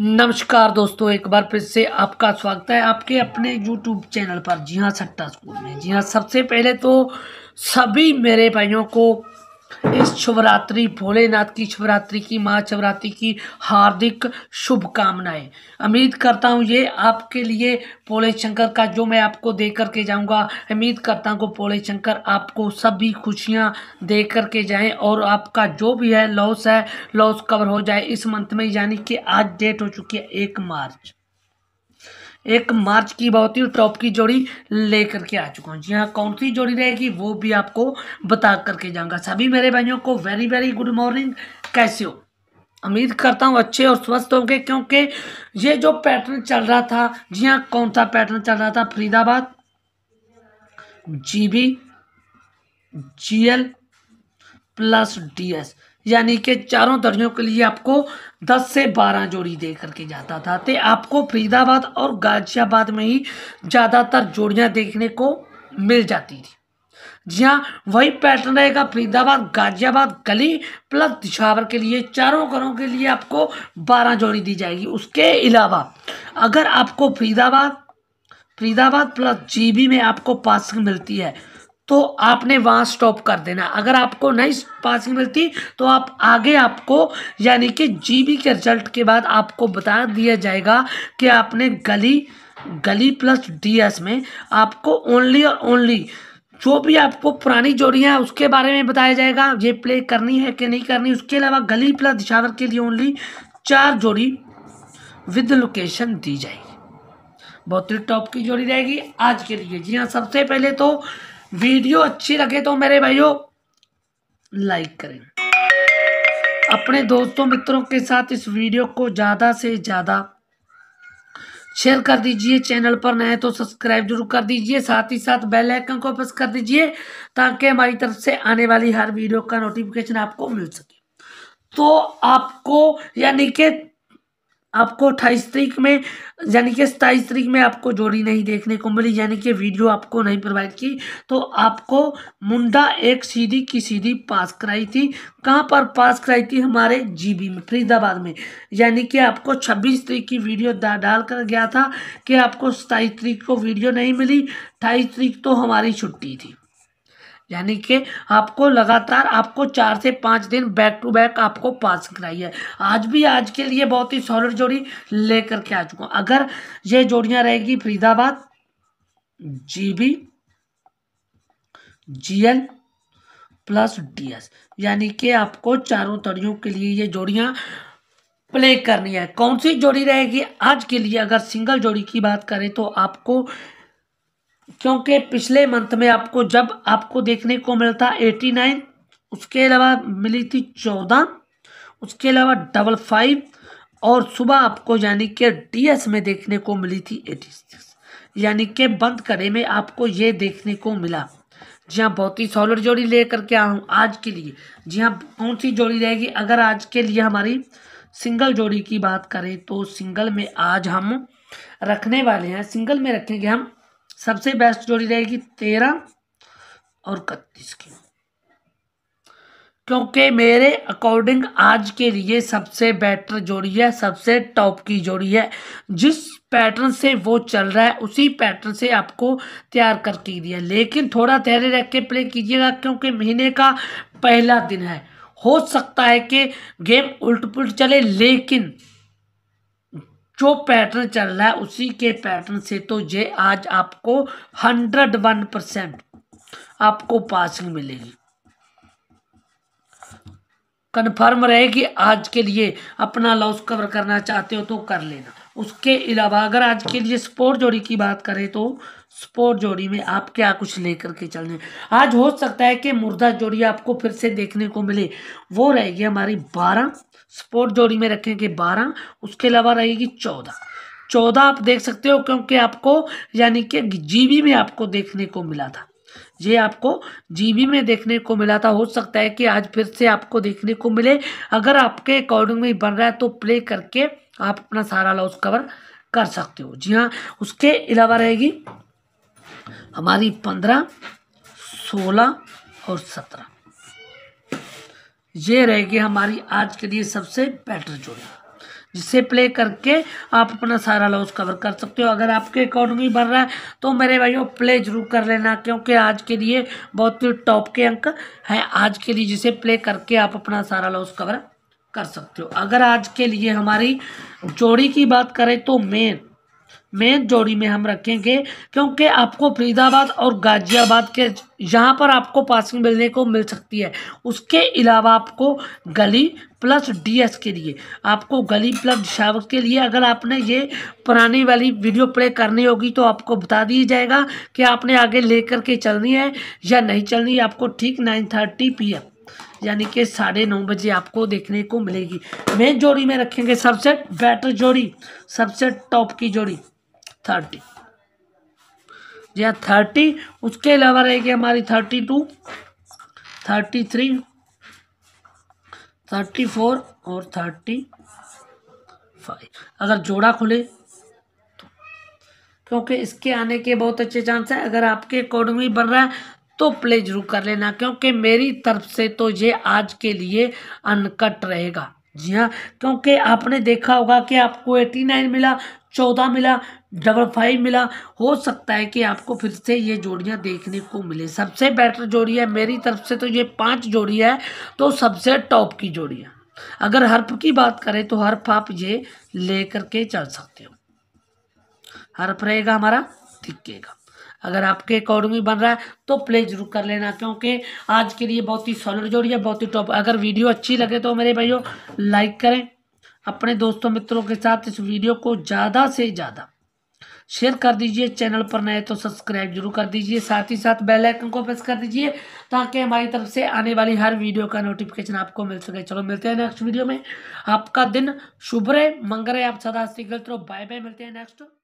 नमस्कार दोस्तों एक बार फिर से आपका स्वागत है आपके अपने यूट्यूब चैनल पर जी हाँ सट्टा स्कूल में जी हाँ सबसे पहले तो सभी मेरे भाइयों को इस शिवरात्रि भोलेनाथ की शिवरात्रि की माँ शिवरात्रि की हार्दिक शुभकामनाएं उम्मीद करता हूँ ये आपके लिए पोले शंकर का जो मैं आपको दे करके जाऊँगा उम्मीद करता हूँ पोले शंकर आपको सभी खुशियाँ दे करके के जाएँ और आपका जो भी है लॉस है लॉस कवर हो जाए इस मंथ में यानी कि आज डेट हो चुकी है एक मार्च एक मार्च की बहुत ही टॉप की जोड़ी लेकर के आ चुका हूँ जी हाँ कौन सी जोड़ी रहेगी वो भी आपको बता करके जाऊंगा सभी मेरे भाइयों को वेरी वेरी गुड मॉर्निंग कैसे हो उम्मीद करता हूँ अच्छे और स्वस्थ होंगे क्योंकि ये जो पैटर्न चल रहा था जी हाँ कौन सा पैटर्न चल रहा था Faridabad G B G L plus D S यानी कि चारों दर्जों के लिए आपको 10 से 12 जोड़ी दे करके जाता था तो आपको फरीदाबाद और गाजियाबाद में ही ज़्यादातर जोड़ियाँ देखने को मिल जाती थी जी हाँ वही पैटर्न रहेगा फरीदाबाद गाजियाबाद गली प्लस दिशावर के लिए चारों घरों के लिए आपको 12 जोड़ी दी जाएगी उसके अलावा अगर आपको फरीदाबाद फरीदाबाद प्लस जीबी में आपको पासिंग मिलती है तो आपने वहाँ स्टॉप कर देना अगर आपको नहीं पासिंग मिलती तो आप आगे आपको यानी कि जीबी के रिजल्ट के बाद आपको बता दिया जाएगा कि आपने गली गली प्लस डीएस में आपको ओनली और ओनली जो भी आपको पुरानी जोड़ियाँ उसके बारे में बताया जाएगा ये प्ले करनी है कि नहीं करनी उसके अलावा गली प्लस दिशावर के लिए ओनली चार जोड़ी विद लोकेशन दी जाएगी बहुत ही टॉप की जोड़ी रहेगी आज के लिए जी हाँ सबसे पहले तो वीडियो अच्छी लगे तो मेरे भाइयों लाइक करें अपने दोस्तों मित्रों के साथ इस वीडियो को ज़्यादा से ज़्यादा शेयर कर दीजिए चैनल पर नए तो सब्सक्राइब जरूर कर दीजिए साथ ही साथ बेल आइकन को प्रेस कर दीजिए ताकि हमारी तरफ से आने वाली हर वीडियो का नोटिफिकेशन आपको मिल सके तो आपको यानी कि आपको अट्ठाईस तरीक में यानी कि सताईस तरीक में आपको जोड़ी नहीं देखने को मिली यानी कि वीडियो आपको नहीं प्रोवाइड की तो आपको मुंडा एक सीधी की सीधी पास कराई थी कहाँ पर पास कराई थी हमारे जीबी में फरीदाबाद में यानी कि आपको छब्बीस तरीक की वीडियो डाल कर गया था कि आपको सताईस तरीक को वीडियो नहीं मिली अट्ठाईस तरीक तो हमारी छुट्टी थी यानी कि आपको लगातार आपको चार से पाँच दिन बैक टू बैक आपको पास कराई है आज भी आज के लिए बहुत ही सॉलिड जोड़ी लेकर के आ चुका हूँ अगर ये जोड़ियाँ रहेगी Faridabad GB GL plus DS यानी कि आपको चारों तड़ियों के लिए ये जोड़ियाँ प्ले करनी है कौन सी जोड़ी रहेगी आज के लिए अगर सिंगल जोड़ी की बात करें तो आपको क्योंकि पिछले मंथ में आपको जब आपको देखने को मिलता एटी नाइन उसके अलावा मिली थी चौदह उसके अलावा डबल फाइव और सुबह आपको यानी कि डीएस में देखने को मिली थी एटी सिक्स यानी कि बंद करे में आपको ये देखने को मिला जी हाँ बहुत ही सॉलिड जोड़ी लेकर के आया हूँ आज के लिए जी हाँ कौन सी जोड़ी रहेगी अगर आज के लिए हमारी सिंगल जोड़ी की बात करें तो सिंगल में आज हम रखने वाले हैं सिंगल में रखेंगे हम सबसे बेस्ट जोड़ी रहेगी तेरह और इकतीस की क्योंकि मेरे अकॉर्डिंग आज के लिए सबसे बेटर जोड़ी है सबसे टॉप की जोड़ी है जिस पैटर्न से वो चल रहा है उसी पैटर्न से आपको तैयार करके दिया लेकिन थोड़ा धैर्य रख के प्ले कीजिएगा क्योंकि महीने का पहला दिन है हो सकता है कि गेम उल्ट पुलट चले लेकिन जो पैटर्न चल रहा है उसी के पैटर्न से तो ये आज आपको हंड्रेड वन परसेंट आपको पासिंग मिलेगी कन्फर्म रहे कि आज के लिए अपना लॉस कवर करना चाहते हो तो कर लेना उसके अलावा अगर आज के लिए स्पोर्ट जोड़ी की बात करें तो स्पोर्ट जोड़ी में आप क्या कुछ लेकर के चलने आज हो सकता है कि मुर्दा जोड़ी आपको फिर से देखने को मिले वो रहेगी हमारी बारह स्पोर्ट जोड़ी में रखेंगे बारह उसके अलावा रहेगी चौदह चौदह आप देख सकते हो क्योंकि आपको यानी कि जीबी में आपको देखने को मिला था ये आपको जीबी में देखने को मिला था हो सकता है कि आज फिर से आपको देखने को मिले अगर आपके अकॉर्डिंग में बन रहा है तो प्ले करके आप अपना सारा लॉस कवर कर सकते हो जी हाँ उसके अलावा रहेगी हमारी पंद्रह सोलह और सत्रह ये रहेगी हमारी आज के लिए सबसे बेटर जोड़ी जिसे प्ले करके आप अपना सारा लॉस कवर कर सकते हो अगर आपके में बढ़ रहा है तो मेरे भाइयों प्ले जरूर कर लेना क्योंकि आज के लिए बहुत ही टॉप के अंक हैं आज के लिए जिसे प्ले करके आप अपना सारा लॉस कवर कर सकते हो अगर आज के लिए हमारी जोड़ी की बात करें तो मेन मेन जोड़ी में हम रखेंगे क्योंकि आपको फरीदाबाद और गाजियाबाद के यहाँ पर आपको पासिंग मिलने को मिल सकती है उसके अलावा आपको गली प्लस डीएस के लिए आपको गली प्लस डिशावर के लिए अगर आपने ये पुरानी वाली वीडियो प्ले करनी होगी तो आपको बता दिया जाएगा कि आपने आगे लेकर के चलनी है या नहीं चलनी आपको ठीक नाइन थर्टी पी एम यानी कि साढ़े नौ बजे आपको देखने को मिलेगी मेन जोड़ी में रखेंगे सबसे बेटर जोड़ी सबसे टॉप की जोड़ी थर्टी जी हाँ थर्टी उसके अलावा रहेगी हमारी thirty two thirty three thirty four और थर्टी फाइव अगर जोड़ा खुले तो, क्योंकि इसके आने के बहुत अच्छे चांस है अगर आपके अकॉर्डिंग बन रहा है तो प्ले जरूर कर लेना क्योंकि मेरी तरफ से तो ये आज के लिए अनकट रहेगा जी हाँ क्योंकि आपने देखा होगा कि आपको एटी नाइन मिला चौदह मिला डबल फाइव मिला हो सकता है कि आपको फिर से ये जोड़ियाँ देखने को मिले सबसे बेटर जोड़ी है मेरी तरफ से तो ये पांच जोड़ी है तो सबसे टॉप की जोड़ियाँ अगर हर्फ की बात करें तो हर्फ आप ये ले करके चल सकते हो हर्फ रहेगा हमारा दिखेगा अगर आपके अकॉर्डिंग बन रहा है तो प्ले जरूर कर लेना क्योंकि आज के लिए बहुत ही सॉलिड जोड़ी है बहुत ही टॉप अगर वीडियो अच्छी लगे तो मेरे भाइयों लाइक करें अपने दोस्तों मित्रों के साथ इस वीडियो को ज़्यादा से ज़्यादा शेयर कर दीजिए चैनल पर नए तो सब्सक्राइब जरूर कर दीजिए साथ ही साथ बेल आइकन को प्रेस कर दीजिए ताकि हमारी तरफ से आने वाली हर वीडियो का नोटिफिकेशन आपको मिल सके चलो मिलते हैं नेक्स्ट वीडियो में आपका दिन शुभ रहे मंगल रहे आप सदा गलत रहो बाय बाय मिलते हैं नेक्स्ट